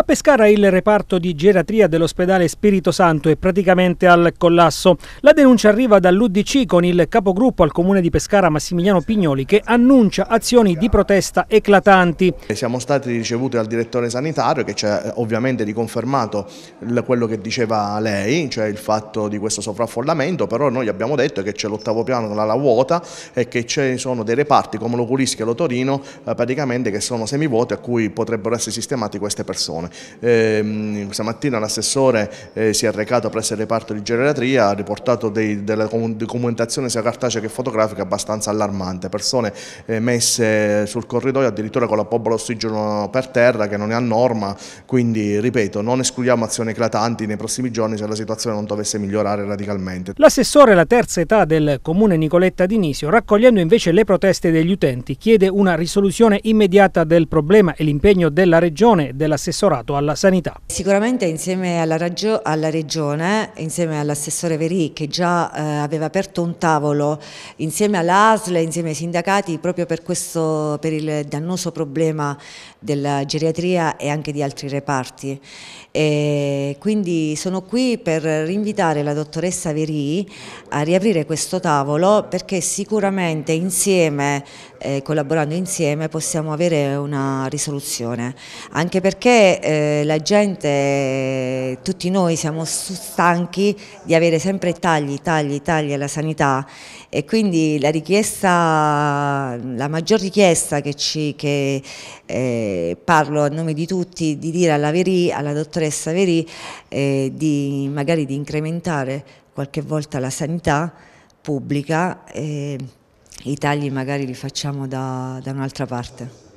A Pescara il reparto di geratria dell'ospedale Spirito Santo è praticamente al collasso. La denuncia arriva dall'Udc con il capogruppo al comune di Pescara Massimiliano Pignoli che annuncia azioni di protesta eclatanti. Siamo stati ricevuti dal direttore sanitario che ci ha eh, ovviamente riconfermato quello che diceva lei, cioè il fatto di questo sovraffollamento, però noi abbiamo detto che c'è l'ottavo piano con l'ala vuota e che ci sono dei reparti come l'Oculischi e l'Otorino eh, praticamente che sono semivuoti a cui potrebbero essere sistemati queste persone. Eh, stamattina l'assessore eh, si è recato presso il reparto di geriatria, ha riportato dei, della documentazione sia cartacea che fotografica abbastanza allarmante, persone eh, messe sul corridoio addirittura con la bombola ossigeno per terra che non è a norma, quindi ripeto non escludiamo azioni eclatanti nei prossimi giorni se la situazione non dovesse migliorare radicalmente. L'assessore alla terza età del comune Nicoletta di Nisio, raccogliendo invece le proteste degli utenti, chiede una risoluzione immediata del problema e l'impegno della regione e dell'assessorato Stato alla sanità. Sicuramente insieme alla, alla Regione, insieme all'assessore Veri che già eh, aveva aperto un tavolo insieme all'ASL, insieme ai sindacati proprio per, questo, per il dannoso problema della geriatria e anche di altri reparti. E quindi sono qui per rinvitare la dottoressa Veri a riaprire questo tavolo perché sicuramente insieme eh, collaborando insieme possiamo avere una risoluzione, anche perché eh, la gente, tutti noi siamo stanchi di avere sempre tagli, tagli, tagli alla sanità e quindi la richiesta, la maggior richiesta che, ci, che eh, parlo a nome di tutti, di dire alla, Verì, alla dottoressa Verì, eh, di, magari di incrementare qualche volta la sanità pubblica eh, i tagli magari li facciamo da, da un'altra parte.